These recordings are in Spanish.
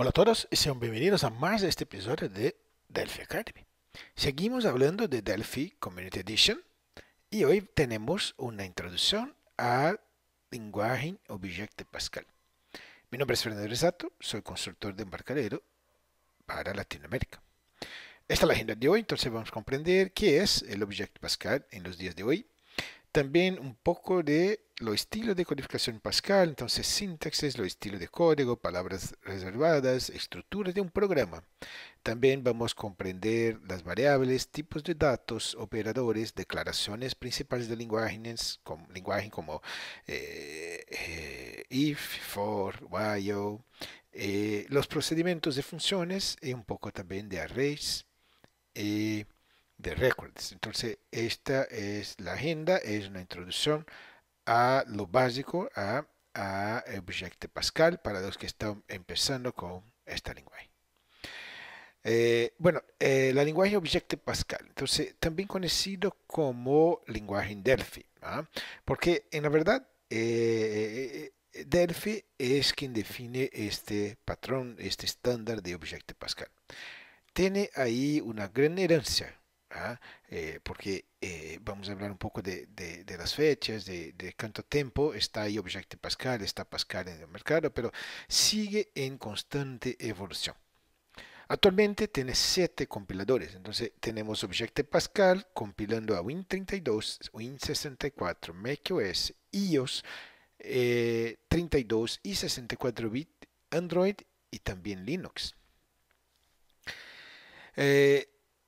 Hola a todos y sean bienvenidos a más de este episodio de Delphi Academy. Seguimos hablando de Delphi Community Edition y hoy tenemos una introducción al lenguaje Object Pascal. Mi nombre es Fernando Resato, soy consultor de embarcadero para Latinoamérica. Esta es la agenda de hoy, entonces vamos a comprender qué es el Objeto Pascal en los días de hoy, también un poco de los estilos de codificación Pascal, entonces sintaxis, los estilos de código, palabras reservadas, estructuras de un programa. También vamos a comprender las variables, tipos de datos, operadores, declaraciones principales de lenguajes, como, lenguaje eh, eh, como if, for, while, eh, los procedimientos de funciones y un poco también de arrays de Records. Entonces, esta es la agenda, es una introducción a lo básico, a, a Objecte eh, Pascal, para los que están empezando con esta lenguaje. Eh, bueno, eh, la lenguaje Object Pascal, entonces también conocido como lenguaje en Delphi, ¿ah? porque en la verdad Delphi es quien define este patrón, este estándar de Object Pascal. Tiene ahí una gran herencia ¿ah? Eh, porque eh, vamos a hablar un poco de, las fechas, de, cuánto tiempo está ahí Object Pascal, está Pascal en el mercado, pero sigue en constante evolución. Actualmente tiene 7 compiladores, entonces tenemos Object Pascal compilando a Win32, Win64, macOS, iOS 32 eh, y 64 bit, Android y también Linux.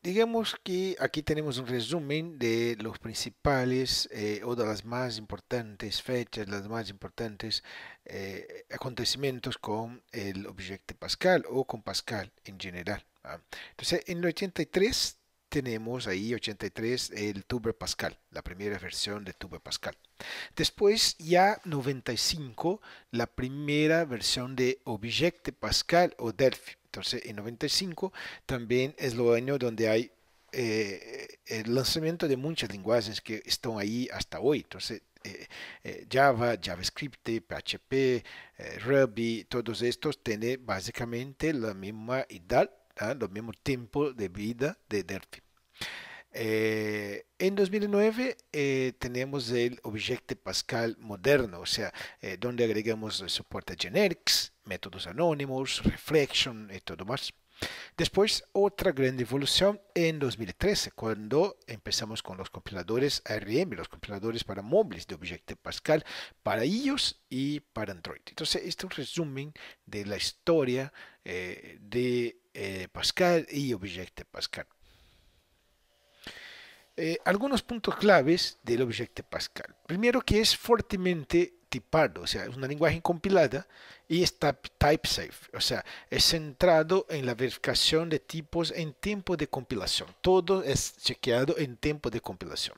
Digamos que aquí tenemos un resumen de los principales eh, o de las más importantes fechas, las más importantes eh, acontecimientos con el objeto Pascal o con Pascal en general. ¿ah? Entonces, en el 83 tenemos ahí 83 el Tuber Pascal, la primera versión de Tuber Pascal. Después ya 95 la primera versión de Object Pascal o Delphi. Entonces, en 95 también es lo año donde hay eh, el lanzamiento de muchas lenguajes que están ahí hasta hoy. Entonces, eh, eh, Java, JavaScript, PHP, Ruby, todos estos tienen básicamente la misma edad, ¿ah? los mismos tiempos de vida de Delphi. Eh, en 2009 eh, tenemos el Objeto Pascal moderno, o sea, eh, donde agregamos el soporte generics, métodos anónimos, reflection y todo más. Después, otra gran evolución en 2013, cuando empezamos con los compiladores ARM, los compiladores para móviles de Objeto Pascal, para iOS y para Android. Entonces, este es un resumen de la historia de Pascal y Objeto Pascal. Eh, algunos puntos claves del objeto Pascal. Primero que es fuertemente tipado, o sea, es una lenguaje compilada y está type safe, o sea, es centrado en la verificación de tipos en tiempo de compilación. Todo es chequeado en tiempo de compilación.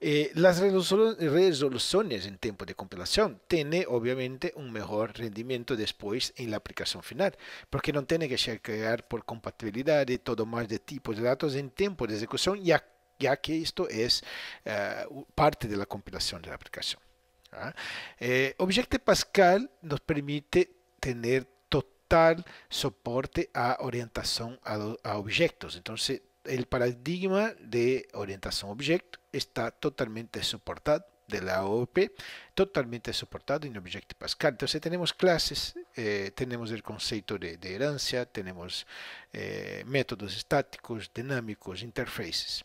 Eh, las resoluciones en tiempo de compilación tiene obviamente un mejor rendimiento después en la aplicación final, porque no tiene que chequear por compatibilidad y todo más de tipos de datos en tiempo de ejecución y a ya que esto es eh, parte de la compilación de la aplicación. ¿ah? Eh, Pascal nos permite tener total soporte a orientación a, objetos. Entonces, el paradigma de orientación objeto está totalmente soportado de la OOP, totalmente soportado en Objeto Pascal. Entonces tenemos clases, eh, tenemos el concepto de, de herencia, tenemos eh, métodos estáticos, dinámicos, interfaces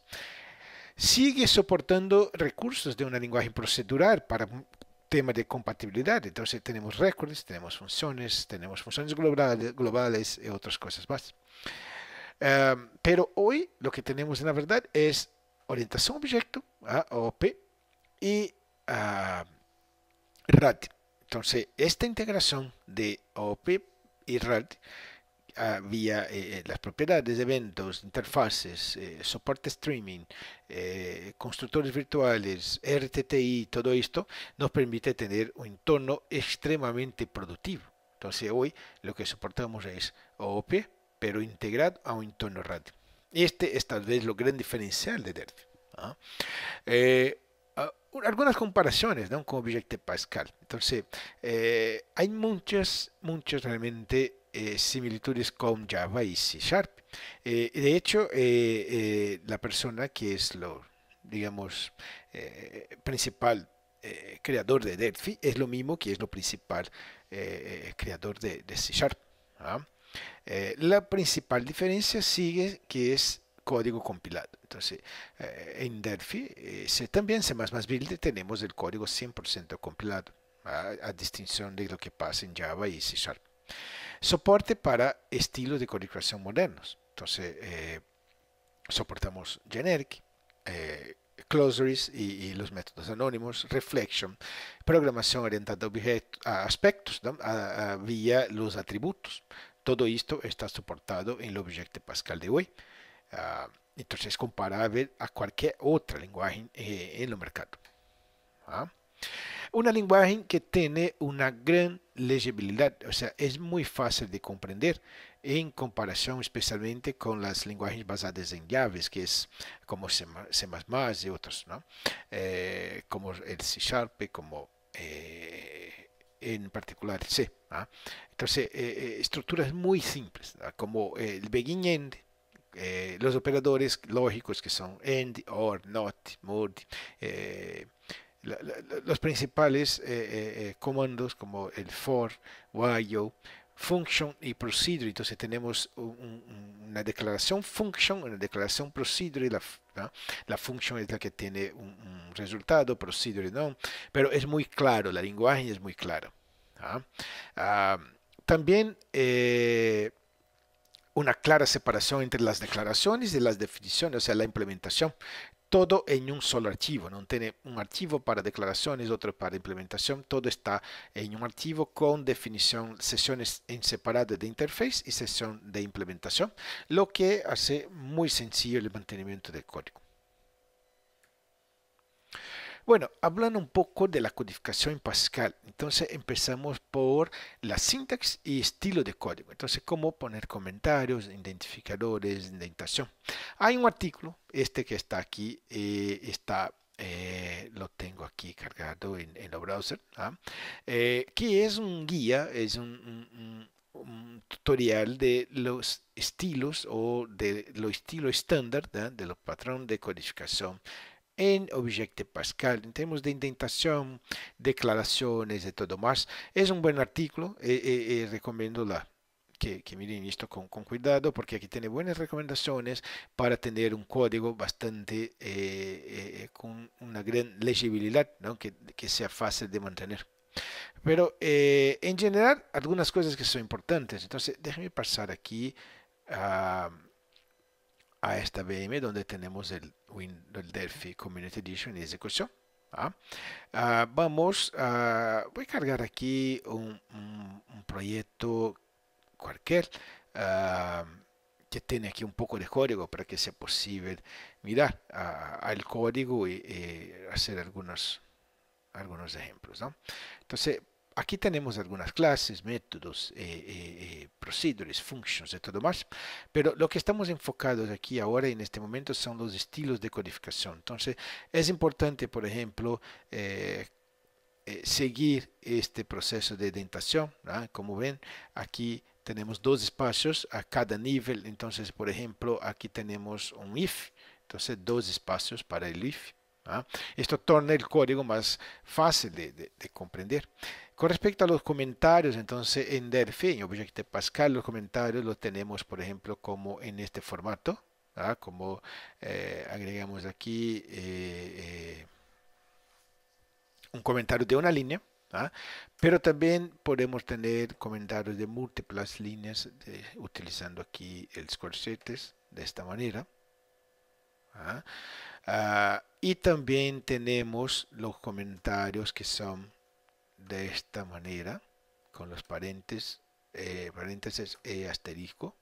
sigue soportando recursos de un lenguaje procedural para temas de compatibilidad. Entonces tenemos records, tenemos funciones, tenemos funciones globales, globales y otras cosas más. Em, pero hoy lo que tenemos en la verdad es orientación objeto, ¿ah? OOP y uh, RAD. Entonces, esta integración de OOP y RAD vía eh, eh, las propiedades, de eventos, interfaces, eh, soporte streaming, constructores virtuales, RTTI, todo esto nos permite tener un entorno extremadamente productivo. Entonces hoy lo que soportamos es OOP, pero integrado a un entorno Y Este es tal vez lo gran diferencial de DERT. ¿ah? algunas comparaciones ¿no? con Objective Pascal. Entonces, hay muchas, muchas realmente eh, similitudes con Java y C Sharp. Eh, de hecho, eh, la persona que es lo, digamos, principal creador de Delphi es lo mismo que es lo principal creador de, C Sharp. ¿ah? la principal diferencia sigue que es código compilado. Entonces, en Delphi, también C++ Build tenemos el código 100% compilado, ¿ah? a distinción de lo que pasa en Java y C Sharp. Soporte para estilos de codificación modernos. Entonces, eh, soportamos generic, eh, y, los métodos anónimos, reflection, programación orientada a, objetos, aspectos a, vía los atributos. Todo esto está soportado en el objeto Pascal de hoy. Ah, entonces entonces, comparable a cualquier otra lenguaje eh, en el mercado. ¿Ah? Una lenguaje que tiene una gran legibilidad, o sea, es muy fácil de comprender en comparación especialmente con las lenguajes basadas en llaves, que es como C++ y otros, ¿no? Eh, como el C Sharp, como eh, en particular C. ¿ah? Entonces, eh, estructuras muy simples, como el begin end, los operadores lógicos que son end, or, not, mode, los principales eh, eh, eh, comandos como el for, while, function y procedure. Entonces tenemos una declaración function, una declaración procedure. La, la function es la que tiene un, resultado, procedure no. Pero es muy claro, la lenguaje es muy claro ah, también una clara separación entre las declaraciones y las definiciones, o sea, la implementación todo en un solo archivo, no tiene un archivo para declaraciones, otro para implementación, todo está en un archivo con definición, sesiones en separado de interface y sesión de implementación, lo que hace muy sencillo el mantenimiento del código. Bueno, hablando un poco de la codificación en Pascal, entonces empezamos por la sintaxis y estilo de código. Entonces, cómo poner comentarios, identificadores, indentación. Hay un artículo, este que está aquí, eh, está eh, lo tengo aquí cargado en, el browser, ¿ah? eh, que es un guía, es un, tutorial de los estilos o de los estilos estándar, ¿ah? de los patrones de codificación en Objecte Pascal, en términos de indentación, declaraciones y todo más. Es un buen artículo eh, eh, eh, recomiendo la, que, que, miren esto con, con, cuidado porque aquí tiene buenas recomendaciones para tener un código bastante con una gran legibilidad, ¿no? que, que, sea fácil de mantener. Pero en general, algunas cosas que son importantes. Entonces, déjenme pasar aquí a a esta VM donde tenemos el, Windows Delphi Community Edition en ejecución. ¿ah? Ah, vamos a, voy a cargar aquí un, proyecto cualquier ah, que tiene aquí un poco de código para que sea posible mirar al código y, hacer algunos, algunos ejemplos. Entonces, Aqui tenemos algunas clases, métodos, eh, eh, eh procedures, functions y todo más, pero lo que estamos enfocados aquí ahora en este momento son los estilos de codificación. Entonces, es importante, por ejemplo, eh, eh seguir este proceso de indentación. ¿no? Como ven, aquí tenemos dos espacios a cada nivel. Entonces, por ejemplo, aquí tenemos un if, entonces dos espacios para el if ¿ah? Esto torna el código más fácil de, comprender. Con respecto a los comentarios, entonces en Delphi, en Object Pascal, los comentarios los tenemos, por ejemplo, como en este formato, ¿ah? como eh, agregamos aquí eh, eh, un comentario de una línea. ¿ah? Pero también podemos tener comentarios de múltiples líneas utilizando aquí el corchetes de esta manera. Ah, y también tenemos los comentarios que son de esta manera, con los paréntesis eh, eh, ¿ah? e asterisco.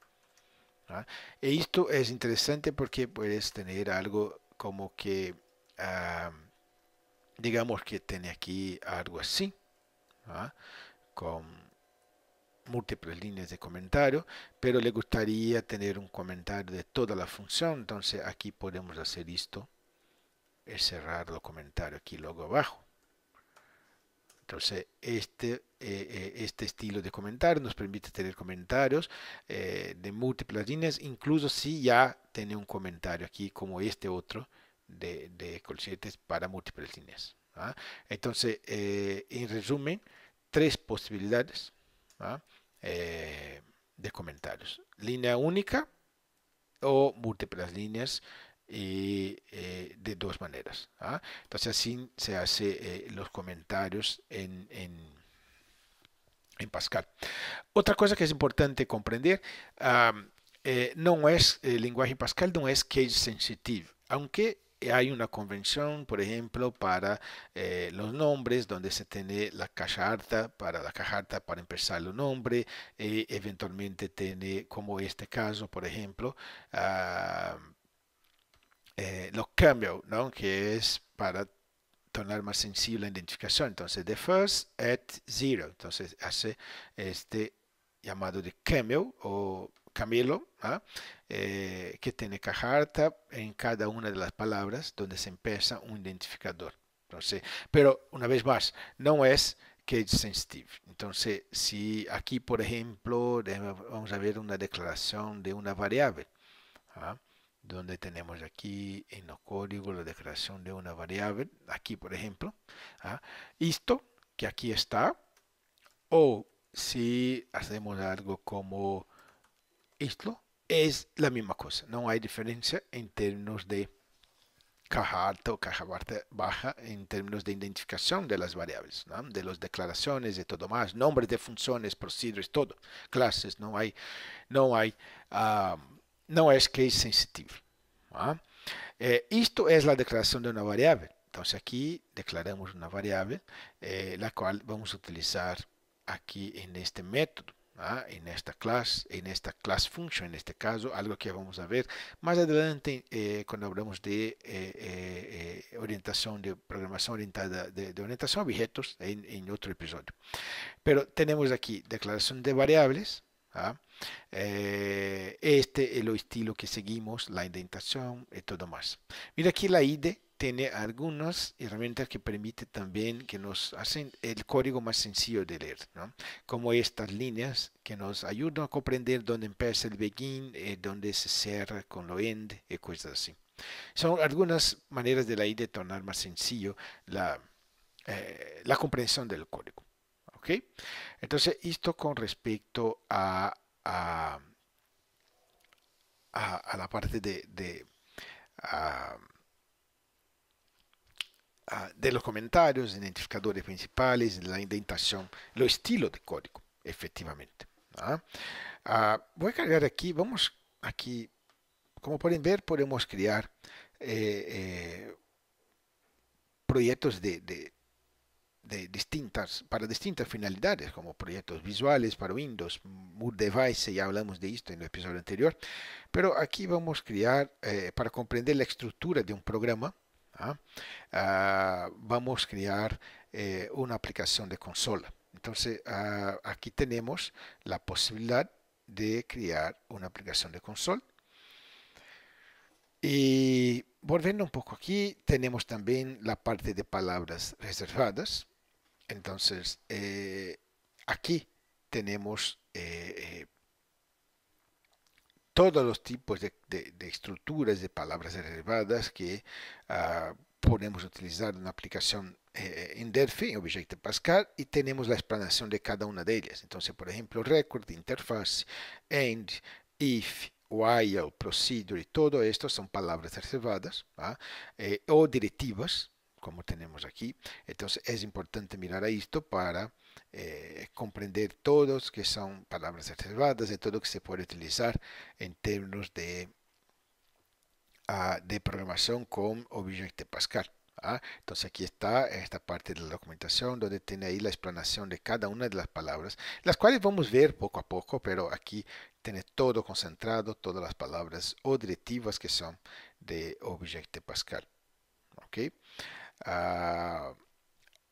Y esto es interesante porque puedes tener algo como que, ah, digamos que tiene aquí algo así, con múltiples líneas de comentario, pero le gustaría tener un comentario de toda la función, entonces aquí podemos hacer esto, es cerrar los comentarios aquí luego abajo. Entonces, este, eh, eh, este estilo de comentario nos permite tener comentarios eh, de múltiples líneas, incluso si ya tiene un comentario aquí como este otro de, colchetes para múltiples líneas. Entonces, en resumen, tres posibilidades ¿ah? Eh, de comentarios. Línea única o múltiples líneas y eh, de dos maneras. ¿ah? Entonces así se hace eh, los comentarios en, en, Pascal. Otra cosa que es importante comprender, no es el lenguaje Pascal, no es case sensitive, aunque hay una convención, por ejemplo, para eh, los nombres, donde se tiene la caja alta para la caja para empezar el nombre, Y eh, eventualmente tiene, como este caso, por ejemplo, uh, eh, los cambios, ¿no? que es para tornar más sensible la identificación. Entonces, the first at zero. Entonces, hace este llamado de cambio o Camilo, ¿ah? eh, que tiene Cajarta en cada una de las palabras donde se empieza un identificador. pero una vez más, no es case sensitive. Entonces, si aquí, por ejemplo, vamos a ver una declaración de una variable, ¿ah? donde tenemos aquí en el código la declaración de una variable, aquí, por ejemplo, esto ¿ah? que aquí está, o si hacemos algo como isto é a mesma coisa não há diferença em termos de caixa alta ou caixa baja em termos de identificação de las variáveis de las declaraciones e todo más, nombres de funciones, procedures, todo, clases, no hay, no hay, uh, no es case sensitive. ¿no? ¿ah? É, eh, esto es la declaración de una variable. Entonces aquí declaramos una variable, eh, la cual vamos a utilizar aquí en este método. ¿ah? en esta clase, en esta class function, en este caso, algo que vamos a ver más adelante eh, cuando hablamos de eh, eh, orientación, de programación orientada, de, orientación a objetos en, otro episodio. Pero tenemos aquí declaración de variables. ¿ah? este es el estilo que seguimos, la indentación y todo más. Mira aquí la ID tiene algunas herramientas que permite también que nos hacen el código más sencillo de leer, ¿no? como estas líneas que nos ayudan a comprender dónde empieza el begin, eh, dónde se cierra con lo end y cosas así. Son algunas maneras de la I de tornar más sencillo la, eh, la comprensión del código. ¿okay? Entonces, esto con respecto a, a, la parte de de los comentarios, identificadores principales, la indentación, lo estilo de código, efectivamente. ¿ah? Ah, voy a cargar aquí, vamos aquí, como pueden ver, podemos crear eh, eh, proyectos de, distintas, para distintas finalidades, como proyectos visuales para Windows, Mood Device, ya hablamos de esto en el episodio anterior, pero aquí vamos a crear, eh, para comprender la estructura de un programa, ¿ah? Ah, vamos a crear eh, una aplicación de consola. Entonces, ah, aquí tenemos la posibilidad de crear una aplicación de consola. Y volviendo un poco aquí, tenemos también la parte de palabras reservadas. Entonces, eh, aquí tenemos eh, todos los tipos de, estructuras de palabras reservadas que ah, podemos utilizar en una aplicación eh, en Delphi, en Objective Pascal, y tenemos la explanación de cada una de ellas. Entonces, por ejemplo, record, interface, end, if, while, procedure, todo esto son palabras reservadas eh, o directivas, como tenemos aquí. Entonces, es importante mirar a esto para eh, comprender todos que son palabras reservadas, y todo lo que se puede utilizar en términos de, ah, de programación con Objeto Pascal. ¿ah? Entonces aquí está esta parte de la documentación donde tiene ahí la explanación de cada una de las palabras, las cuales vamos a ver poco a poco, pero aquí tiene todo concentrado, todas las palabras o directivas que son de Objeto Pascal. ¿Ok? Ah,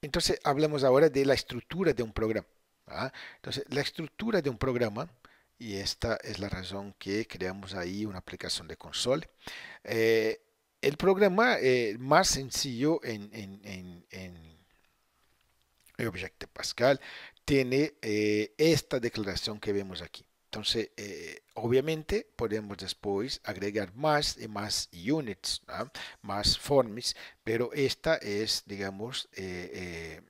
entonces hablemos ahora de la estructura de un programa. ¿ah? Entonces, la estructura de un programa, y esta es la razón que creamos ahí una aplicación de console. Eh, el programa eh, más sencillo en, en, Pascal tiene eh, esta declaración que vemos aquí. Entonces, eh, obviamente, podemos después agregar más y más units, ¿ah? más forms, pero esta es, digamos, eh, eh,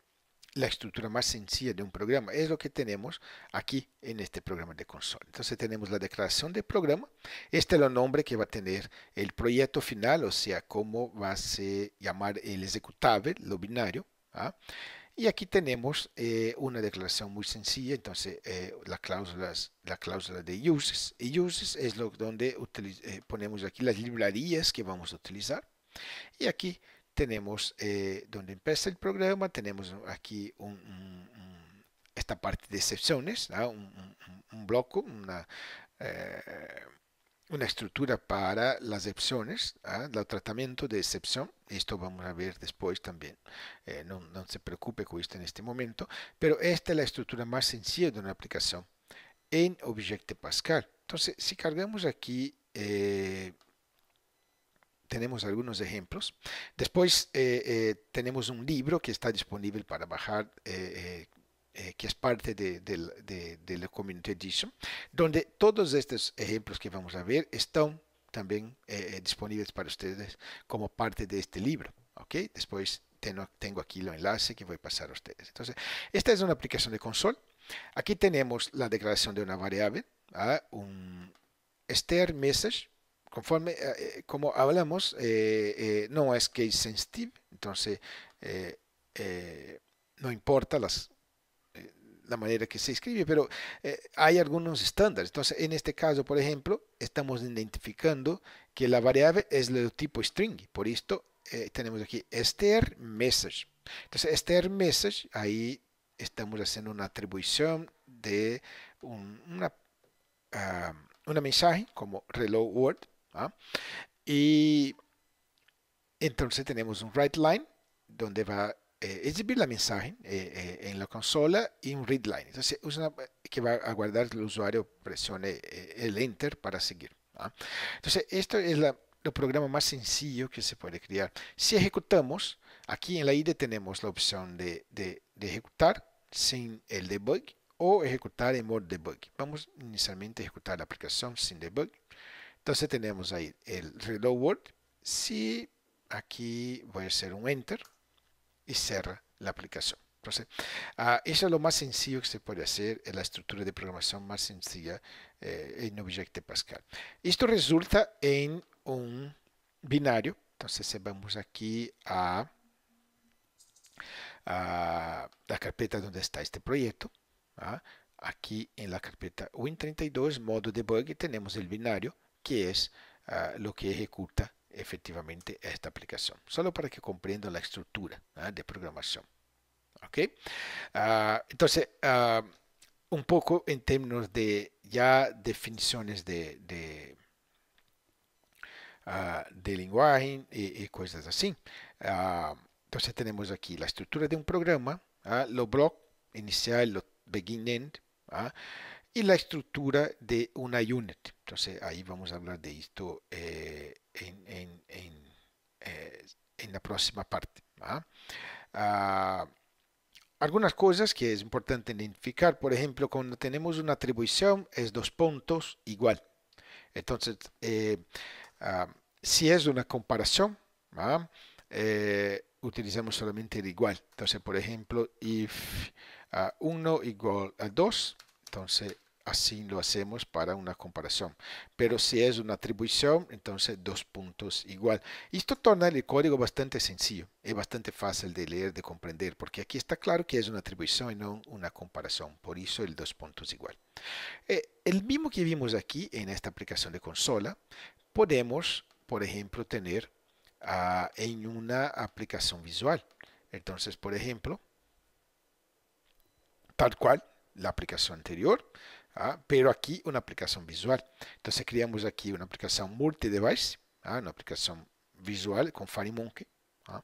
la estructura más sencilla de un programa. Es lo que tenemos aquí en este programa de consola. Entonces, tenemos la declaración del programa. Este es el nombre que va a tener el proyecto final, o sea, cómo va a ser llamar el ejecutable, lo binario. ¿ah? Y aquí tenemos eh, una declaración muy sencilla, entonces eh, cláusulas, la cláusula de uses. Y uses es lo, donde eh, ponemos aquí las librerías que vamos a utilizar. Y aquí tenemos donde empieza el programa, tenemos aquí un, esta parte de excepciones, un, bloco, una una estructura para las excepciones, el ¿ah? tratamiento de excepción, esto vamos a ver después también, eh, no, no, se preocupe con esto en este momento, pero esta es la estructura más sencilla de una aplicación en Objecte Pascal. Entonces, si cargamos aquí, eh, tenemos algunos ejemplos. Después eh, tenemos un libro que está disponible para bajar eh, que es parte de, la Community Edition, donde todos estos ejemplos que vamos a ver están también eh, eh, disponibles para ustedes como parte de este libro. ¿okay? Después tengo, tengo aquí el enlace que voy a pasar a ustedes. Entonces, esta es una aplicación de console. Aquí tenemos la declaración de una variable, ¿ah? un std message, conforme como hablamos, no es case sensitive, entonces no importa las la manera que se escribe, pero eh, hay algunos estándares. Entonces, en este caso, por ejemplo, estamos identificando que la variable es de tipo string. Por esto eh, tenemos aquí str message. Entonces, str message, ahí estamos haciendo una atribución de un, una, ah, mensaje como reload word. ¿ah? Y entonces tenemos un write line donde va eh, exhibir la mensaje eh, eh, en la consola y un read line. Entonces, que va a guardar que el usuario presione eh, el enter para seguir. ¿ah? Entonces, esto es el programa más sencillo que se puede crear. Si ejecutamos, aquí en la IDE tenemos la opción de, de, de ejecutar sin el debug o ejecutar en modo debug. Vamos inicialmente a ejecutar la aplicación sin debug. Entonces tenemos ahí el reload. Si aquí voy a hacer un enter, y cierra la aplicación. Entonces, ah, eso es lo más sencillo que se puede hacer, es la estructura de programación más sencilla eh, en object Pascal. Esto resulta en un binario. Entonces, vamos aquí a, la carpeta donde está este proyecto. ¿ah? Aquí en la carpeta Win32, modo debug, tenemos el binario, que es ah, lo que ejecuta efectivamente esta aplicación. Solo para que comprenda la estructura ¿ah? de programación. ¿Ok? Ah, entonces, ah, un poco en términos de ya definiciones de, de, de lenguaje y, cosas así. entonces tenemos aquí la estructura de un programa, los block inicial, los begin-end, y la estructura de una unit. Entonces ahí vamos a hablar de esto eh, eh, en, la próxima parte. Ah, algunas cosas que es importante identificar, por ejemplo, cuando tenemos una atribución es dos puntos igual. Entonces, eh, ah, si es una comparación, utilizamos solamente el igual. Entonces, por ejemplo, if 1 ah, igual a 2, entonces, así lo hacemos para una comparación. Pero si es una atribución, entonces dos puntos igual. Esto torna el código bastante sencillo, es bastante fácil de leer, de comprender, porque aquí está claro que es una atribución y no una comparación. Por eso el dos puntos igual. Eh, el mismo que vimos aquí en esta aplicación de consola, podemos, por ejemplo, tener ah, en una aplicación visual. Entonces, por ejemplo, tal cual, la aplicación anterior, ¿ah? pero aquí una aplicación visual. Entonces creamos aquí una aplicación multi-device, ¿ah? una aplicación visual con Funny Aqui ¿ah?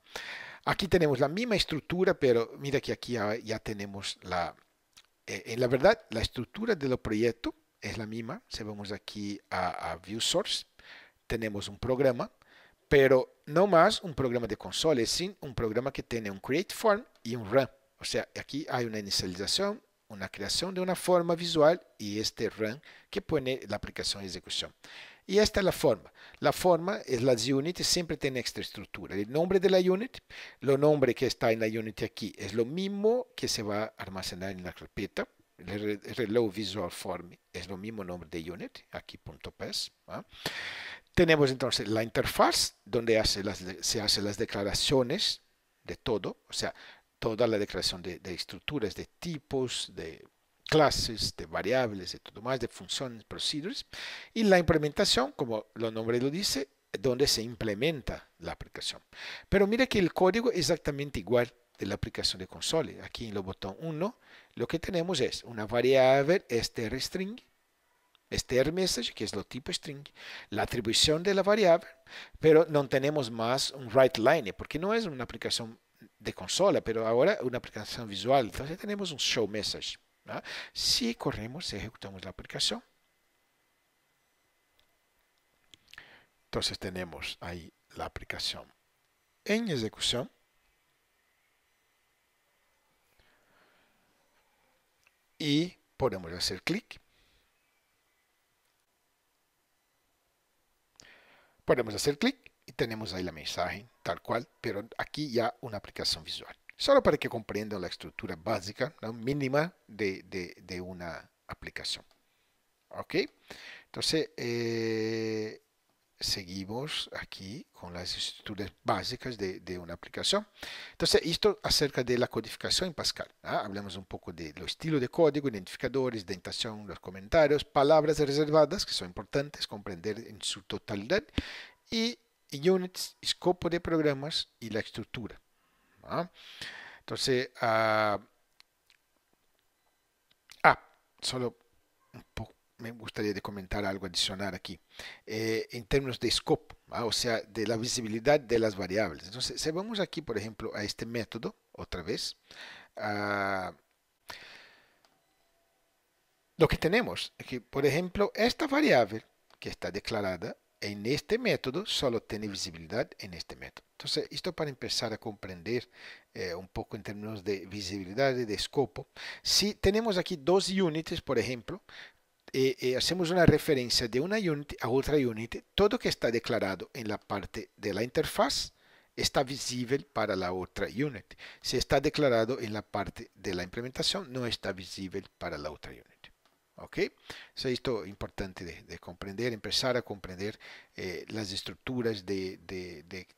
Aquí tenemos la misma estructura, pero mira que aquí ya, temos tenemos la... Eh, en la verdad, la estructura del proyecto es la misma. Si vamos aquí a, a View Source, tenemos un programa, pero no más un programa de consoles, sino un programa que tiene un create form y un run. O sea, aquí hay una inicialización, una creación de una forma visual y este run que pone la aplicación en ejecución. Y esta es la forma. La forma es las units, siempre tiene extra estructura. El nombre de la unit, lo nombre que está en la unit aquí es lo mismo que se va a almacenar en la carpeta. El reloj visual form es lo mismo nombre de unit, aquí punto ¿ah? Tenemos entonces la interfaz donde hace las, se hacen las declaraciones de todo, o sea, toda la declaración de, estructuras, de tipos, de clases, de variables de todo más, de funciones, procedures, y la implementación, como lo nombre lo dice, donde se implementa la aplicación. Pero mira que el código es exactamente igual de la aplicación de console. Aquí en el botón 1, lo que tenemos es una variable string, este, este message, que es lo tipo string, la atribución de la variable, pero no tenemos más un write line, porque no es una aplicación de consola, pero ahora una aplicación visual. Entonces tenemos un show message. Si corremos, ejecutamos la aplicación. Entonces tenemos ahí la aplicación en ejecución. Y podemos hacer clic. Podemos hacer clic y tenemos ahí la mensaje tal cual, pero aquí ya una aplicación visual. Solo para que comprendan la estructura básica, mínima de, de, una aplicación. ¿Ok? Entonces, eh, seguimos aquí con las estructuras básicas de, de, una aplicación. Entonces, esto acerca de la codificación en Pascal. Hablamos un poco de los estilos de código, identificadores, dentación, los comentarios, palabras reservadas, que son importantes comprender en su totalidad, y units, scope de programas y la estructura. Entonces, ah, ah solo me gustaría comentar algo adicional aquí, eh, en términos de scope, o sea, de la visibilidad de las variables. Entonces, si vamos aquí, por ejemplo, a este método, otra vez, ah, lo que tenemos que, por ejemplo, esta variable que está declarada en este método solo tiene visibilidad en este método. Entonces, esto para empezar a comprender eh, un poco en términos de visibilidad y de escopo. Si tenemos aquí dos units, por ejemplo, eh, eh, hacemos una referencia de una unit a otra unit, todo que está declarado en la parte de la interfaz está visible para la otra unit. Si está declarado en la parte de la implementación, no está visible para la otra unit. ¿Ok? Eso es esto importante de, comprender, empezar a comprender eh, las estructuras de,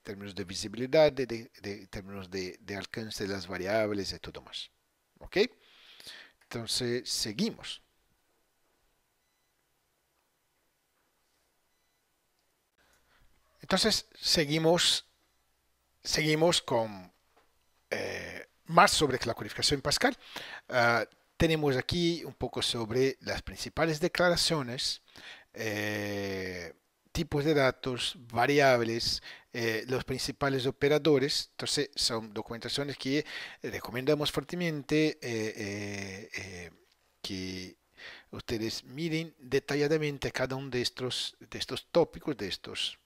términos de visibilidad, de, términos de, alcance de las variables y todo más. ¿Ok? Entonces, seguimos. Entonces, seguimos, seguimos con eh, más sobre la codificación Pascal. Ah, tenemos aquí un poco sobre las principales declaraciones, eh, tipos de datos, variables, eh, los principales operadores. Entonces, son documentaciones que recomendamos fuertemente eh, que ustedes miren detalladamente cada uno de estos, de estos tópicos, de estos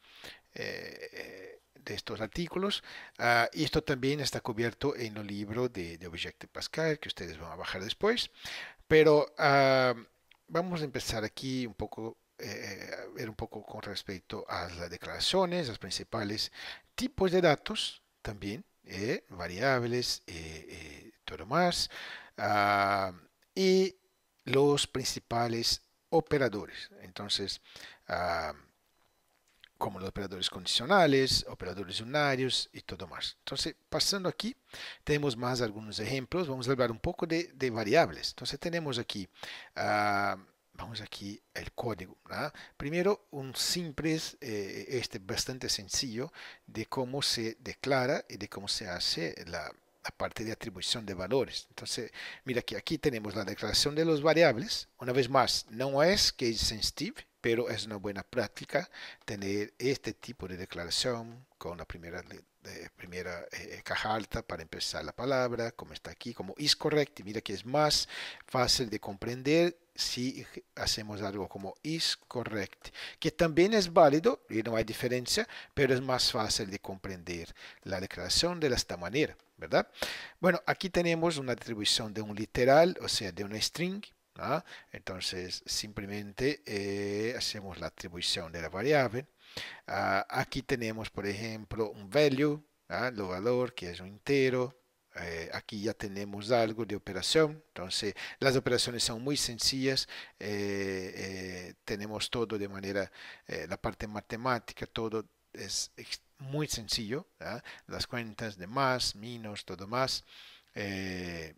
de estos artículos. Ah, y esto también está cubierto en el libro de, de Objective Pascal que ustedes van a bajar después. Pero ah, vamos a empezar aquí un poco, eh, a ver un poco con respecto a las declaraciones, los principales tipos de datos también, eh, variables, eh, eh, todo más. Ah, y los principales operadores. Entonces, como los operadores condicionales, operadores unarios y todo más. Entonces, pasando aquí, tenemos más algunos ejemplos. Vamos a hablar un poco de, variables. Entonces, tenemos aquí, ah, vamos aquí el código. Primero, un simple, eh, este bastante sencillo, de cómo se declara y de cómo se hace la, la parte de atribución de valores. Entonces, mira que aquí tenemos la declaración de los variables. Una vez más, no es que sensitive, pero es una buena práctica tener este tipo de declaración con la primera, primera eh, caja alta para empezar la palabra, como está aquí, como is correct. mira que es más fácil de comprender si hacemos algo como is correct, que también es válido y no hay diferencia, pero es más fácil de comprender la declaración de esta manera. ¿verdad? Bueno, aquí tenemos una atribución de un literal, o sea, de un string. ¿ah? Entonces, simplemente eh, hacemos la atribución de la variable. Ah, aquí tenemos, por ejemplo, un value, ¿no? ¿ah? lo valor, que es un entero. Eh, aquí ya tenemos algo de operación, entonces las operaciones son muy sencillas, eh, tenemos todo de manera, la parte matemática, todo es muy sencillo, ¿ah? las cuentas de más, menos, todo más, eh,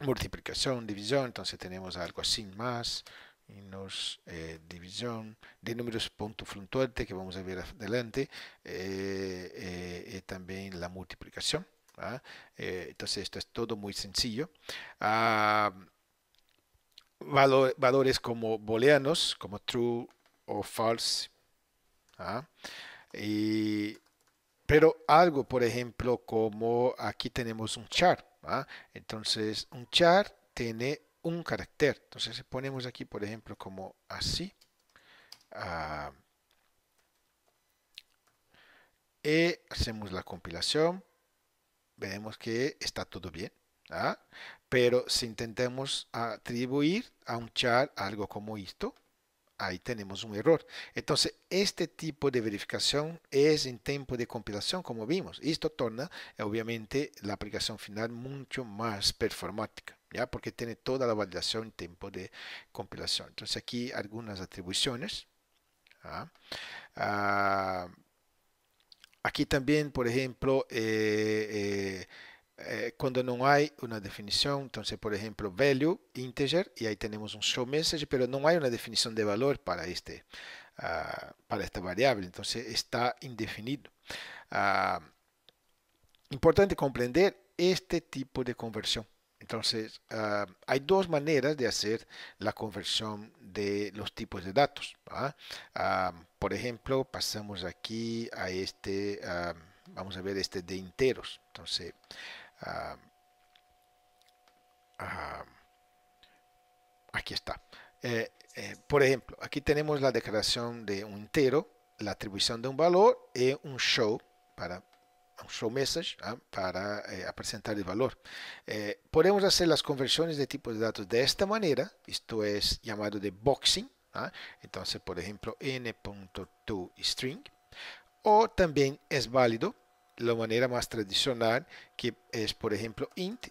multiplicación, división, entonces tenemos algo así más, menos eh, división de números punto fluctuante que vamos a ver adelante, y eh, también la multiplicación. ¿ah? entonces esto es todo muy sencillo. Ah, valores como booleanos, como true o false pero algo, por ejemplo, como aquí tenemos un char. Entonces, un char tiene un carácter. Entonces, si ponemos aquí, por ejemplo, como así. y ah, eh, hacemos la compilación. Veremos que está todo bien. ¿ah? Pero si intentamos atribuir a un char algo como esto, ahí tenemos un error. Entonces, este tipo de verificación es en tiempo de compilación, como vimos. Esto torna, obviamente, la aplicación final mucho más performática, ¿ya? porque tiene toda la validación en tiempo de compilación. Entonces, aquí algunas atribuciones. Ah, aquí también, por ejemplo, eh, eh, eh, cuando no hay una definición, entonces por ejemplo value, integer, y ahí tenemos un show message, pero no hay una definición de valor para, este, ah, para esta variable, entonces está indefinido. Ah, importante comprender este tipo de conversión. Entonces, ah, hay dos maneras de hacer la conversión de los tipos de datos. por ejemplo, pasamos aquí a este, vamos a ver este de enteros. Entonces, Ah, ah, aquí está. Eh, eh, por ejemplo, aquí tenemos la declaración de un entero, la atribución de un valor y un show para un show message ah, para eh, presentar el valor. podemos hacer las conversiones de tipos de datos de esta manera. Esto es llamado de boxing. Entonces, por ejemplo, string. O también es válido la manera más tradicional, que es, por ejemplo, int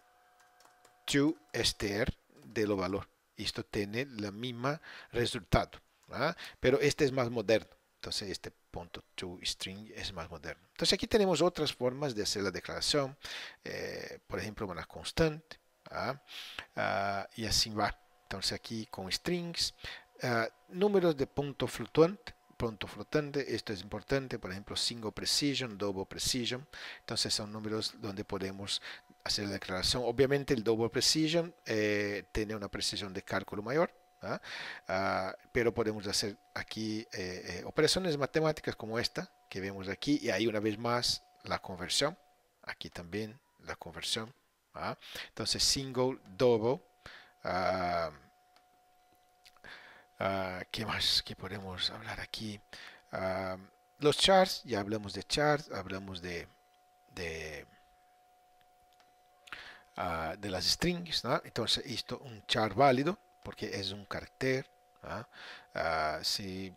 to str de lo valor. Esto tiene la misma resultado, ¿ah? pero este es más moderno. Entonces, este punto to string es más moderno. Entonces, aquí tenemos otras formas de hacer la declaración. Eh, por ejemplo, una constante. ¿ah? Ah, y así va. Entonces, aquí con strings, números de punto fluctuante pronto flotante, esto es importante, por ejemplo, single precision, double precision, entonces son números donde podemos hacer la declaración. Obviamente el double precision eh, tiene una precisión de cálculo mayor, ¿ah? Ah, pero podemos hacer aquí eh, eh, operaciones matemáticas como esta que vemos aquí y ahí una vez más la conversión aquí también la conversión ¿ah? entonces single double Ah, ¿Qué más que podemos hablar aquí? Ah, los charts, ya hablamos de charts, hablamos de, de, ah, de las strings, ¿no? entonces esto un char válido porque es un carácter, sí,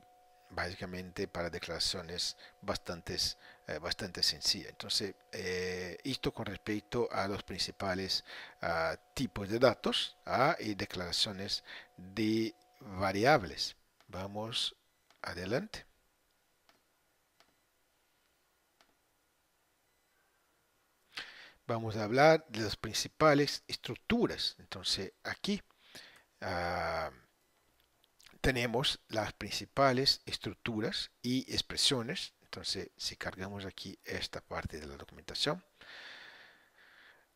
básicamente para declaraciones eh, bastante sencilla. Entonces, eh, esto con respecto a los principales tipos de datos y declaraciones de variables. Vamos adelante. Vamos a hablar de las principales estructuras. Entonces aquí ah, tenemos las principales estructuras y expresiones. Entonces si cargamos aquí esta parte de la documentación.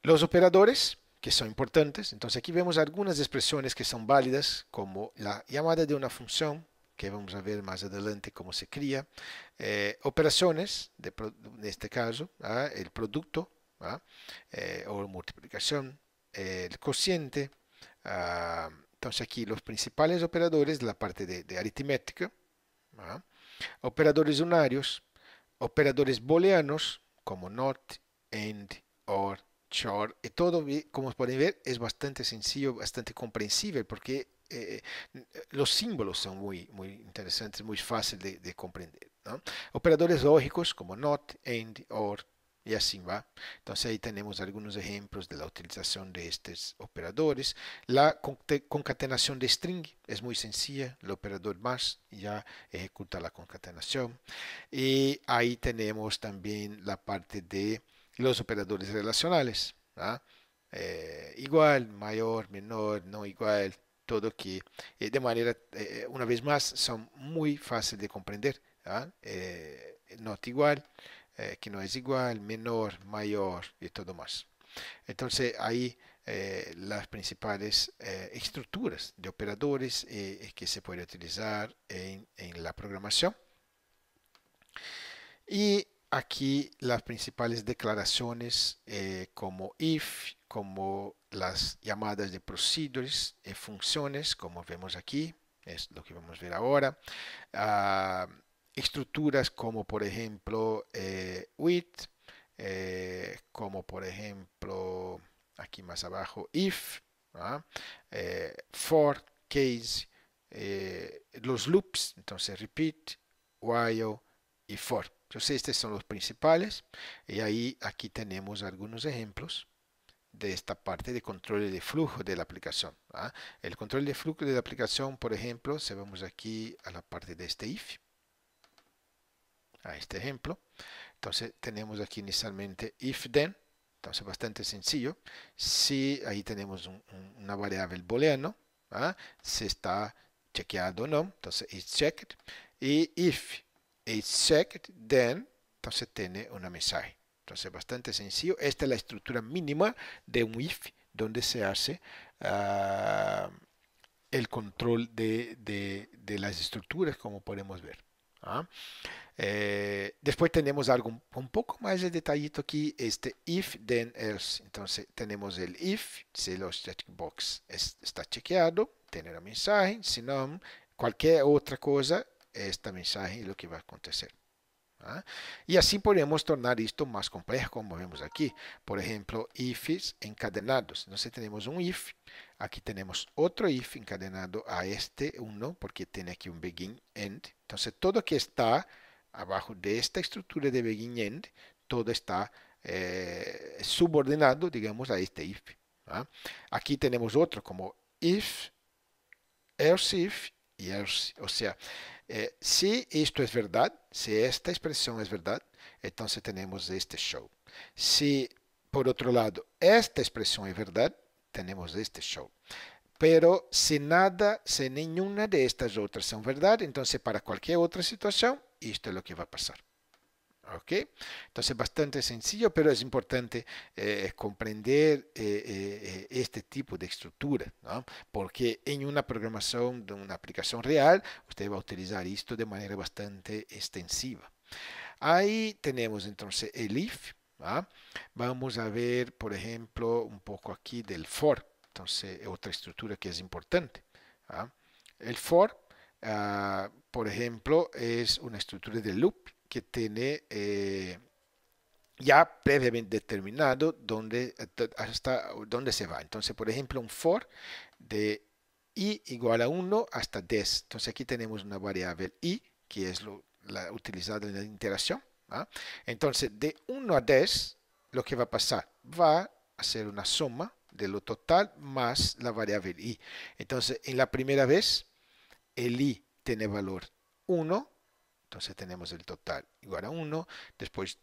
Los operadores que son importantes. Entonces aquí vemos algunas expresiones que son válidas, como la llamada de una función, que vamos a ver más adelante cómo se cría, eh, operaciones, en este caso, ¿ah? el producto ¿ah? eh, o multiplicación, el cociente. Ah, entonces aquí los principales operadores, de la parte de, de aritmética, operadores unarios, operadores booleanos como not, and, or, short, y eh, todo, como pueden ver, es bastante sencillo, bastante comprensible, porque eh, los símbolos son muy, muy interesantes, muy fácil de, de comprender. Operadores lógicos como not, and, or, y así va. Entonces ahí tenemos algunos ejemplos de la utilización de estos operadores. La concatenación de string es muy sencilla, el operador más ya ejecuta la concatenación. Y ahí tenemos también la parte de los operadores relacionales. ¿ah? Eh, igual, mayor, menor, no igual, todo que eh, de manera, eh, una vez más, son muy fáciles de comprender. ¿ah? no igual, que no es igual, menor, mayor y todo más. Entonces ahí las principales estructuras de operadores que se puede utilizar en, en la programación. Y aquí las principales declaraciones eh, como if, como las llamadas de procedures, y eh, funciones, como vemos aquí, es lo que vamos a ver ahora. Ah, estructuras como por ejemplo eh, with, como por ejemplo aquí más abajo if, ¿ah? for, case, los loops, entonces repeat, while y for. Entonces, estos son los principales. Y ahí, aquí tenemos algunos ejemplos de esta parte de control de flujo de la aplicación. ¿ah? El control de flujo de la aplicación, por ejemplo, si vamos aquí a la parte de este if, a este ejemplo, entonces tenemos aquí inicialmente if then, entonces bastante sencillo. Si ahí tenemos una variable booleano, ¿ah? si está chequeado o no, entonces it's checked. Y if except then, entonces tiene un mensaje. Entonces, bastante sencillo. Esta es la estructura mínima de un if donde se hace ah, el control de, las estructuras, como podemos ver. ¿ah? Eh, después tenemos algo un poco más de detallito aquí, este if, then, else. Entonces tenemos el if, si los checkbox está chequeado, tener un mensaje, si no, cualquier otra cosa esta mensaje y lo que va a acontecer. Y así podemos tornar esto más complejo, como vemos aquí. Por ejemplo, ifs encadenados. Entonces tenemos un if, aquí tenemos otro if encadenado a este uno, porque tiene aquí un begin end. Entonces todo que está abajo de esta estructura de begin end, todo está eh, subordinado, digamos, a este if. Aquí tenemos otro como if, else if y else. O sea, É, se isto é verdade, se esta expressão é verdade, então se temos este show. Se, por outro lado, esta expressão é verdade, temos este show. Pero se nada, se nenhuma destas outras são verdade, então se para qualquer outra situação, isto é o que vai passar. ¿Ok? Entonces, bastante sencillo, pero es importante eh, comprender eh, eh, este tipo de estructura, porque en una programación de una aplicación real, usted va a utilizar esto de manera bastante extensiva. Ahí tenemos entonces el if. ¿ah? Vamos a ver, por ejemplo, un poco aquí del for. Entonces, otra estructura que es importante. ¿ah? El for, ah, por ejemplo, es una estructura de loop que tiene eh, ya previamente determinado dónde, eh, hasta dónde se va. Entonces, por ejemplo, un for de i igual a 1 hasta 10. Entonces aquí tenemos una variable i, que es lo, la utilizada en la interacción. Entonces, de 1 a 10, lo que va a pasar va a ser una suma de lo total más la variable i. Entonces, en la primera vez, el i tiene valor 1 entonces tenemos el total igual a 1, después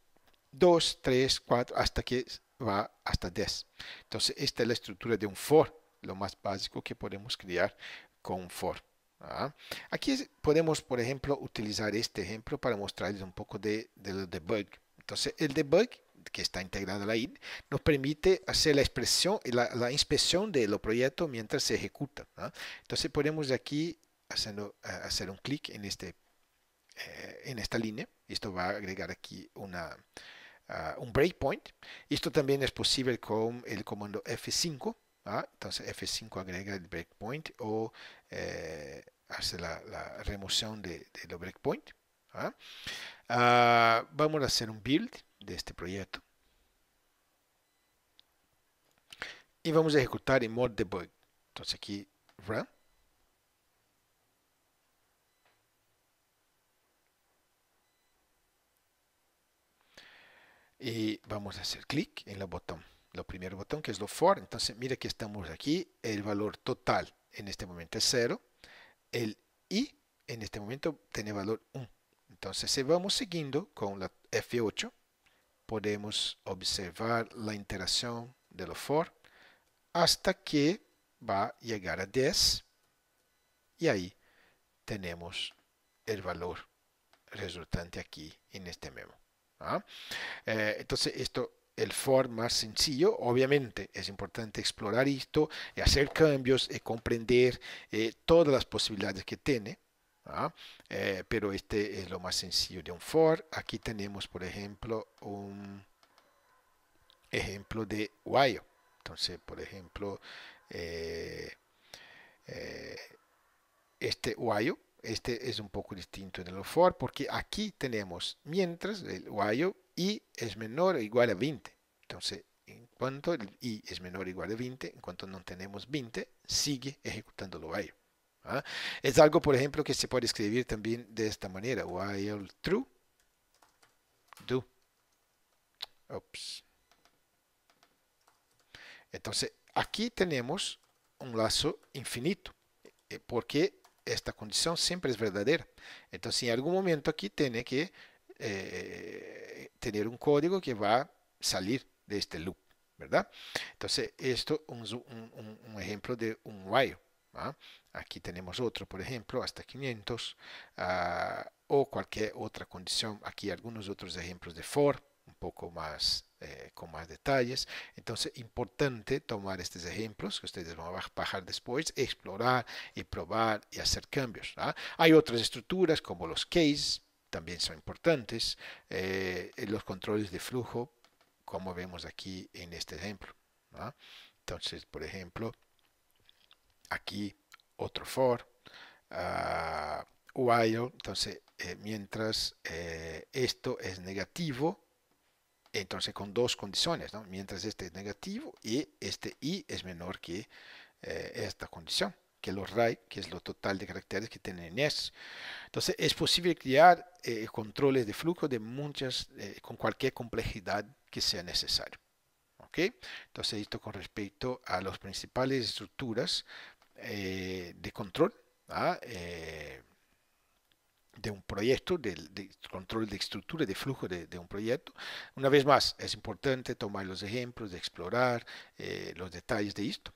2, 3, 4, hasta que va hasta 10. Entonces esta es la estructura de un for, lo más básico que podemos crear con un for. ¿ah? Aquí podemos, por ejemplo, utilizar este ejemplo para mostrarles un poco de, de debug. Entonces el debug que está integrado la ide nos permite hacer la, expresión, la, la inspección lo proyecto mientras se ejecuta. ¿ah? Entonces podemos aquí haciendo, hacer un clic en este eh, en esta línea. Esto va a agregar aquí una, ah, un breakpoint. Esto también es posible con el comando F5. ¿ah? Entonces F5 agrega el breakpoint o eh, hace la, remoción de, de breakpoint. ¿ah? vamos a hacer un build de este proyecto. Y vamos a ejecutar en modo debug. Entonces aquí run. y vamos a hacer clic en el botón, el primer botón que es lo for, entonces mira que estamos aquí, el valor total en este momento es 0, el i en este momento tiene valor 1. Entonces si vamos siguiendo con la F8, podemos observar la interacción de lo for hasta que va a llegar a 10 y ahí tenemos el valor resultante aquí en este memo. ¿ah? Eh, entonces, esto el for más sencillo. Obviamente es importante explorar esto, y hacer cambios, y eh, comprender eh, todas las posibilidades que tiene. ¿ah? pero este es lo más sencillo de un for, Aquí tenemos, por ejemplo, un ejemplo de while, Entonces, por ejemplo, este while, este es un poco distinto en el for porque aquí tenemos mientras el while i es menor o igual a 20. Entonces, en cuanto el i es menor o igual a 20, en cuanto no tenemos 20, sigue ejecutando el while. ¿ah? Es algo, por ejemplo, que se puede escribir también de esta manera. While true, do. Oops. Entonces, aquí tenemos un lazo infinito, eh, porque esta condición siempre es verdadera. Entonces, en algún momento aquí tiene que eh, tener un código que va a salir de este loop, ¿verdad? Entonces, esto es un, ejemplo de un while. ¿ah? Aquí tenemos otro, por ejemplo, hasta 500, ah, o cualquier otra condición. Aquí algunos otros ejemplos de for, un poco más eh, con más detalles. Entonces, importante tomar estos ejemplos que ustedes van a bajar después, explorar y probar y hacer cambios. ¿ah? Hay otras estructuras como los case también son importantes, eh, los controles de flujo, como vemos aquí en este ejemplo. ¿ah? Entonces, por ejemplo, aquí otro for, ah, while, entonces eh, mientras esto es negativo, entonces, con dos condiciones, mientras este es negativo y este i es menor que eh, esta condición, que los RAI, que es lo total de caracteres que tienen en S. Entonces, es posible crear eh, controles de flujo de muchas, eh, con cualquier complejidad que sea necesario. ¿Ok? Entonces, esto con respecto a las principales estructuras de control. ¿ah? de un proyecto, del de control de estructura, de flujo de, un proyecto. Una vez más, es importante tomar los ejemplos, de explorar eh, los detalles de esto.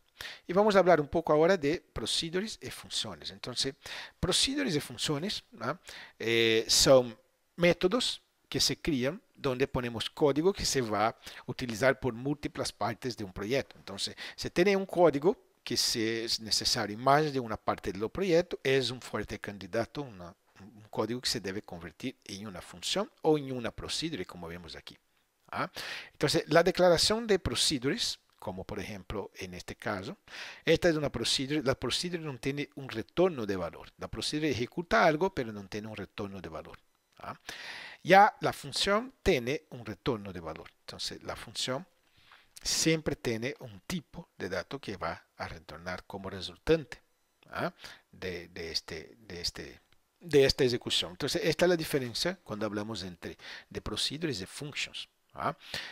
Y vamos a hablar un poco ahora de procedures y funciones. Entonces, procedures y funciones ¿ah? eh, son métodos que se crean donde ponemos código que se va a utilizar por múltiples partes de un proyecto. Entonces, se tiene un código que si es necesario más de una parte del proyecto, es un fuerte candidato, una código que se debe convertir en una función o en una procedure, como vemos aquí. ¿ah? Entonces, la declaración de procedures, como por ejemplo en este caso, esta es una procedure, la procedure no tiene un retorno de valor. La procedure ejecuta algo, pero no tiene un retorno de valor. ¿ah? Ya la función tiene un retorno de valor. Entonces, la función siempre tiene un tipo de dato que va a retornar como resultante ¿ah? de, de, este, de, este, de esta ejecución. Entonces, esta es la diferencia cuando hablamos entre de procedures y functions.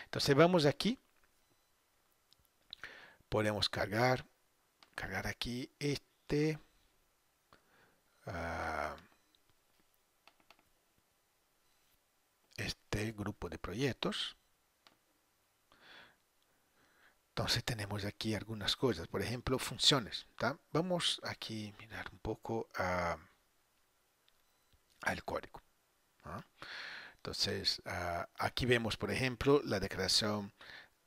Entonces, vamos aquí. Podemos cargar, cargar aquí este. Ah, este grupo de proyectos. Entonces tenemos aquí algunas cosas, por ejemplo, funciones. Vamos aquí mirar un poco a... Ah, al código. Entonces, ah, aquí vemos, por ejemplo, la declaración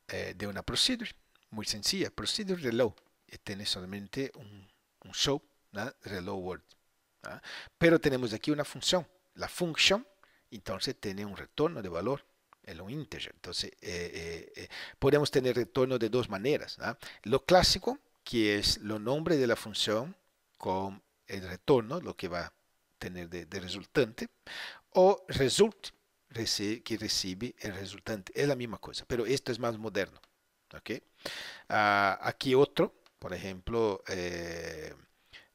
eh, de una procedure, muy sencilla, procedure reloj, eh, tiene solamente un, show, ¿no? word. Pero tenemos aquí una función, la función, entonces tiene un retorno de valor, en un integer. Entonces, eh, podemos tener retorno de dos maneras. Lo clásico, que es lo nombre de la función con el retorno, lo que va tener de, resultante, o result, que recibe el resultante. Es la misma cosa, pero esto es más moderno. ¿okay? Ah, aquí otro, por ejemplo, eh,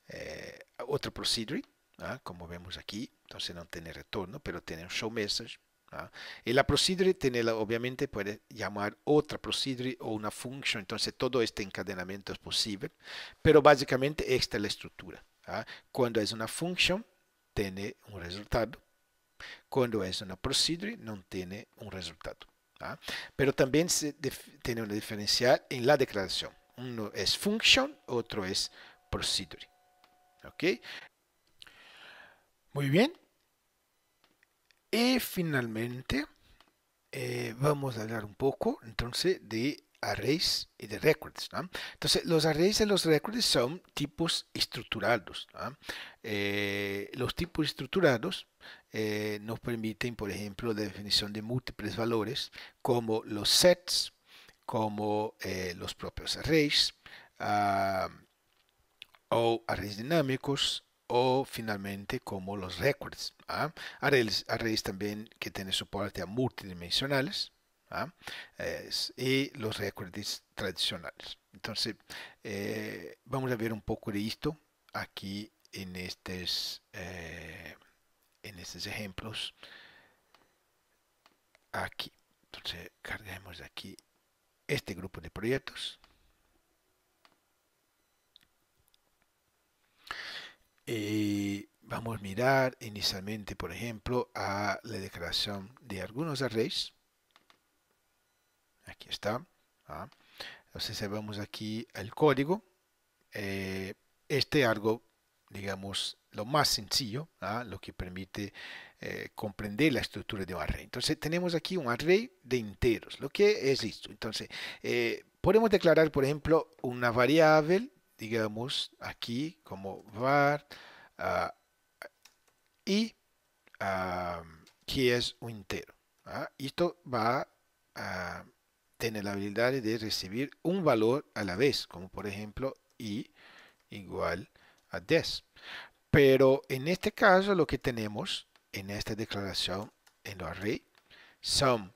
eh, otro procedure, ¿ah? como vemos aquí, entonces no tiene retorno, pero tiene un show message. ¿ah? Y la procedure tiene, obviamente puede llamar otra procedure o una function, entonces todo este encadenamiento es posible, pero básicamente esta es la estructura. Cuando es una function, tiene un resultado. Cuando es una procedure, no tiene un resultado. Pero también se tiene una diferencia en la declaración. Uno es function, otro es procedure. ¿Ok? Muy bien. Y finalmente, eh, vamos a hablar un poco entonces de arrays y de records. Entonces, los arrays y los records son tipos estructurados. Eh, los tipos estructurados eh, nos permiten, por ejemplo, la definición de múltiples valores como los sets, como eh, los propios arrays, ah, o arrays dinámicos, o finalmente como los records. ¿ah? arrays, también que tienen soporte a multidimensionales, ¿ah? y los recuerdos tradicionales. Entonces, eh, vamos a ver un poco de esto aquí en estos, eh, en estos ejemplos. Aquí. Entonces, cargamos aquí este grupo de proyectos. Y vamos a mirar inicialmente, por ejemplo, a la declaración de algunos arrays. Aquí está. ¿ah? Entonces, Entonces aquí el código. Eh, este algo, digamos, lo más sencillo, ¿ah? lo que permite eh, comprender la estructura de un array. Entonces tenemos aquí un array de enteros, lo que es esto. Entonces eh, podemos declarar, por ejemplo, una variable, digamos, aquí como var ah, y que es un entero. Esto va a tiene la habilidad de recibir un valor a la vez, como por ejemplo i igual a 10. Pero en este caso lo que tenemos en esta declaración en el array son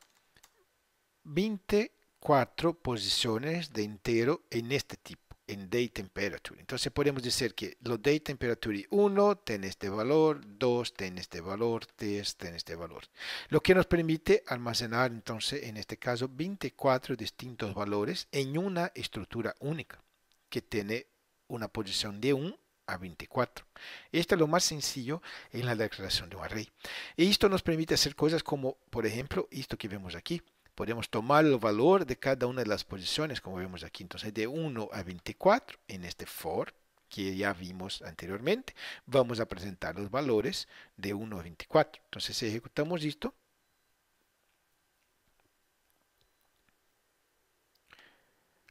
24 posiciones de entero en este tipo en day temperature. Entonces podemos decir que lo day temperature 1 tiene este valor, 2 tiene este valor, 3 tiene este valor. Lo que nos permite almacenar entonces en este caso 24 distintos valores en una estructura única que tiene una posición de 1 a 24. Esto es lo más sencillo en la declaración de un array. Y esto nos permite hacer cosas como, por ejemplo, esto que vemos aquí podemos tomar el valor de cada una de las posiciones, como vemos aquí. Entonces, de 1 a 24 en este for que ya vimos anteriormente, vamos a presentar los valores de 1 a 24. Entonces, si ejecutamos esto,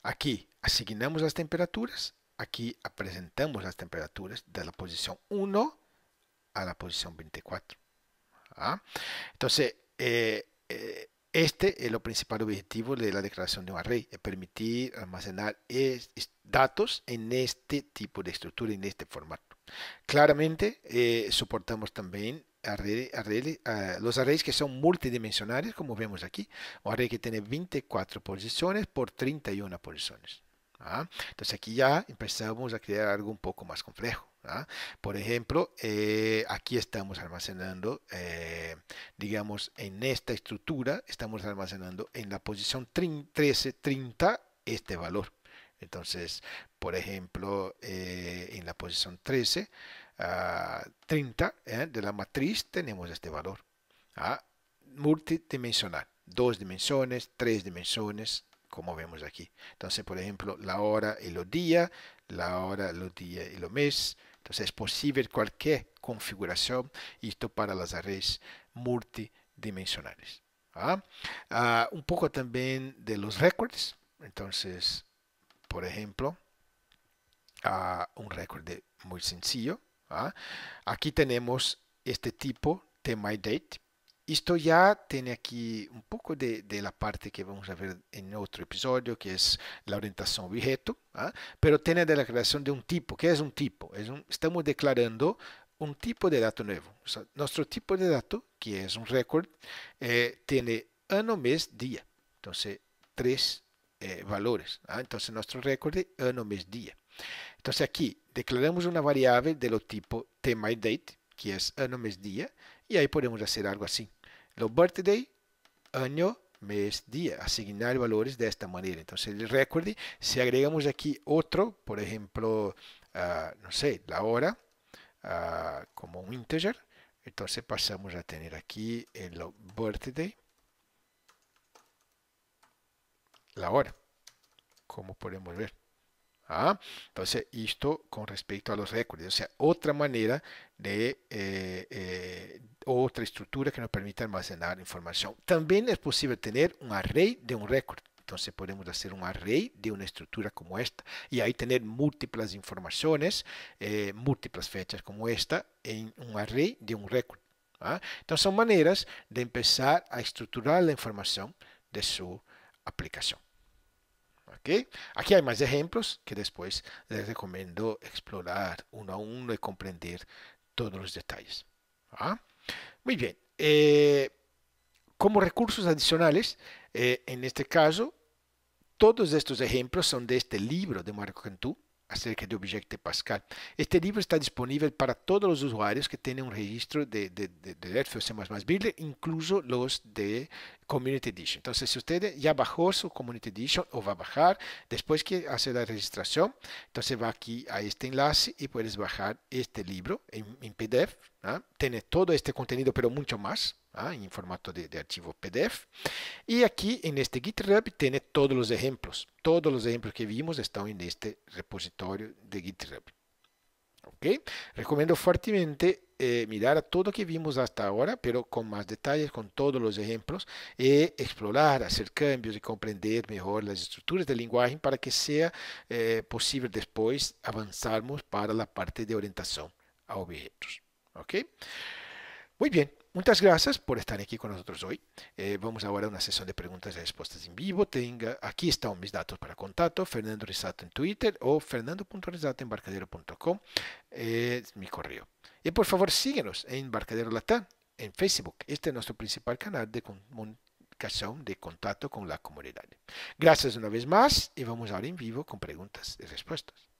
aquí asignamos las temperaturas, aquí presentamos las temperaturas de la posición 1 a la posición 24. ¿Ah? Entonces, eh, eh este es el principal objetivo de la declaración de un array, es eh, permitir almacenar datos en este tipo de estructura, en este formato. Claramente, eh, soportamos también los arrays que son multidimensionales, como vemos aquí, un array que tiene 24 posiciones por 31 posiciones. ¿ah? Entonces aquí ya empezamos a crear algo un poco más complejo. ¿ah? Por ejemplo, eh, aquí estamos almacenando, eh, digamos, en esta estructura, estamos almacenando en la posición 1330 este valor. Entonces, por ejemplo, eh, en la posición 13, 30 ah, de la matriz tenemos este valor. ¿ah? Multidimensional, dos dimensiones, tres dimensiones, como vemos aquí. Entonces, por ejemplo, la hora y los días, la hora, los días y los meses, entonces es posible cualquier configuración, esto para las redes multidimensionales. ¿ah? Ah, un poco también de los records. Entonces, por ejemplo, ah, un record muy sencillo. Aquí tenemos este tipo, de my esto ya tiene aquí un poco de, la parte que vamos a ver en otro episodio, que es la orientación objeto, ¿ah? pero tiene de la creación de un tipo. ¿Qué es un tipo? estamos declarando un tipo de dato nuevo. nuestro tipo de dato, que es un record, eh, tiene año, mes, día. Entonces, tres eh, valores. ¿ah? Entonces, nuestro record es año, mes, día. Entonces, aquí declaramos una variable de lo tipo TMyDate, que es año, mes, día, y ahí podemos hacer algo así. Lo birthday, año, mes, día. Asignar valores de esta manera. Entonces, recuerde, si agregamos aquí otro, por ejemplo, ah, no sé, la hora, ah, como un integer, entonces pasamos a tener aquí el birthday, la hora, como podemos ver. ¿ah? Entonces, esto con respecto a los récords, o sea, otra manera de, eh, eh, otra estructura que nos permite almacenar información. También es posible tener un array de un récord. Entonces podemos hacer un array de una estructura como esta y ahí tener múltiples informaciones, eh, múltiples fechas como esta en un array de un récord. ¿ah? Entonces son maneras de empezar a estructurar la información de su aplicación. ¿okay? Aquí hay más ejemplos que después les recomiendo explorar uno a uno y comprender todos los detalles. ¿ah? Muy bien. Eh, como recursos adicionales, eh, en este caso, todos estos ejemplos son de este libro de Marco Cantú acerca de Objecte Pascal. Este libro está disponible para todos los usuarios que tienen un registro de, de, de, de Builder, incluso los de Community Edition. Entonces, si usted ya bajó su Community Edition o va a bajar, después que hace la registración, entonces va aquí a este enlace y puedes bajar este libro en, PDF. ¿ah? Tiene todo este contenido, pero mucho más. ¿ah? en formato de, de, archivo PDF. Y aquí en este GitHub tiene todos los ejemplos. Todos los ejemplos que vimos están en este repositorio de GitHub. ¿Ok? Recomiendo fuertemente mirar eh, mirar todo lo que vimos hasta ahora, pero con más detalles, con todos los ejemplos, eh, explorar, hacer cambios y comprender mejor las estructuras del lenguaje para que sea eh, posible después avanzarmos para la parte de orientación a objetos. ¿Ok? Muy bien, Muchas gracias por estar aquí con nosotros hoy. Eh, vamos ahora a una sesión de preguntas y respuestas en vivo. Tenga, aquí están mis datos para contacto, Fernando Rizato en Twitter o fernando.risato en barcadero.com, eh, mi correo. Y por favor síguenos en Barcadero Latam, en Facebook. Este es nuestro principal canal de comunicación, de contacto con la comunidad. Gracias una vez más y vamos ahora en vivo con preguntas y respuestas.